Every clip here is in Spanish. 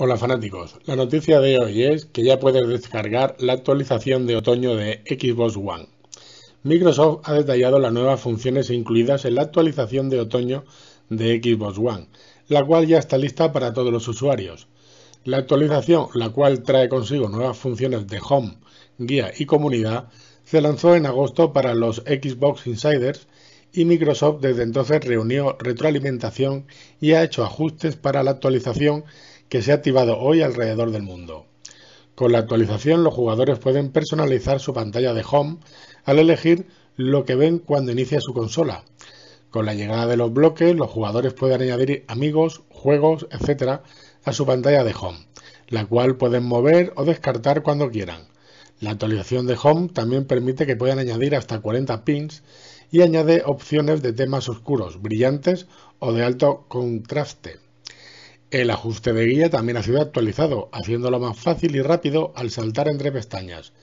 Hola fanáticos, la noticia de hoy es que ya puedes descargar la actualización de otoño de Xbox One. Microsoft ha detallado las nuevas funciones incluidas en la actualización de otoño de Xbox One, la cual ya está lista para todos los usuarios. La actualización, la cual trae consigo nuevas funciones de Home, Guía y Comunidad, se lanzó en agosto para los Xbox Insiders y Microsoft desde entonces reunió retroalimentación y ha hecho ajustes para la actualización que se ha activado hoy alrededor del mundo. Con la actualización los jugadores pueden personalizar su pantalla de home al elegir lo que ven cuando inicia su consola. Con la llegada de los bloques los jugadores pueden añadir amigos, juegos, etc. a su pantalla de home, la cual pueden mover o descartar cuando quieran. La actualización de Home también permite que puedan añadir hasta 40 pins y añade opciones de temas oscuros, brillantes o de alto contraste. El ajuste de guía también ha sido actualizado, haciéndolo más fácil y rápido al saltar entre pestañas,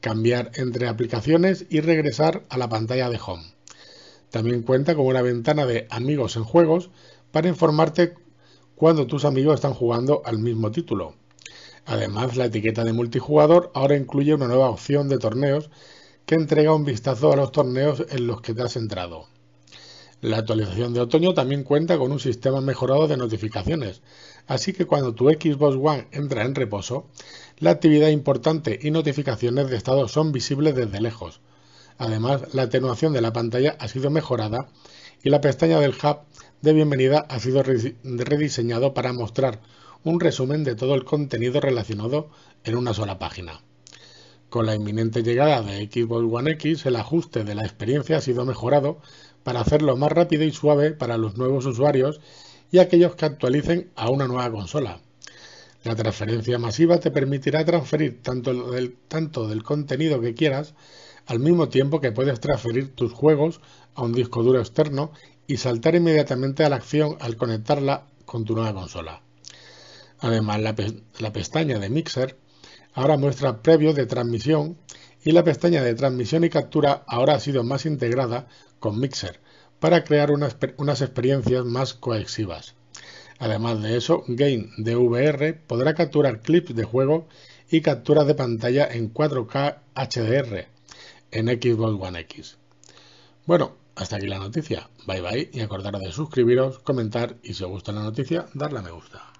cambiar entre aplicaciones y regresar a la pantalla de Home. También cuenta con una ventana de Amigos en Juegos para informarte cuando tus amigos están jugando al mismo título. Además, la etiqueta de multijugador ahora incluye una nueva opción de torneos que entrega un vistazo a los torneos en los que te has entrado. La actualización de otoño también cuenta con un sistema mejorado de notificaciones, así que cuando tu Xbox One entra en reposo, la actividad importante y notificaciones de estado son visibles desde lejos. Además, la atenuación de la pantalla ha sido mejorada y la pestaña del hub de bienvenida ha sido rediseñado para mostrar un resumen de todo el contenido relacionado en una sola página. Con la inminente llegada de Xbox One X, el ajuste de la experiencia ha sido mejorado para hacerlo más rápido y suave para los nuevos usuarios y aquellos que actualicen a una nueva consola. La transferencia masiva te permitirá transferir tanto del, tanto del contenido que quieras, al mismo tiempo que puedes transferir tus juegos a un disco duro externo y saltar inmediatamente a la acción al conectarla con tu nueva consola. Además, la, pestaña de Mixer ahora muestra previo de transmisión y la pestaña de transmisión y captura ahora ha sido más integrada con Mixer para crear unas, experiencias más cohesivas. Además de eso, Game DVR podrá capturar clips de juego y capturas de pantalla en 4K HDR en Xbox One X. Bueno, hasta aquí la noticia. Bye bye y acordaros de suscribiros, comentar y si os gusta la noticia, darle a me gusta.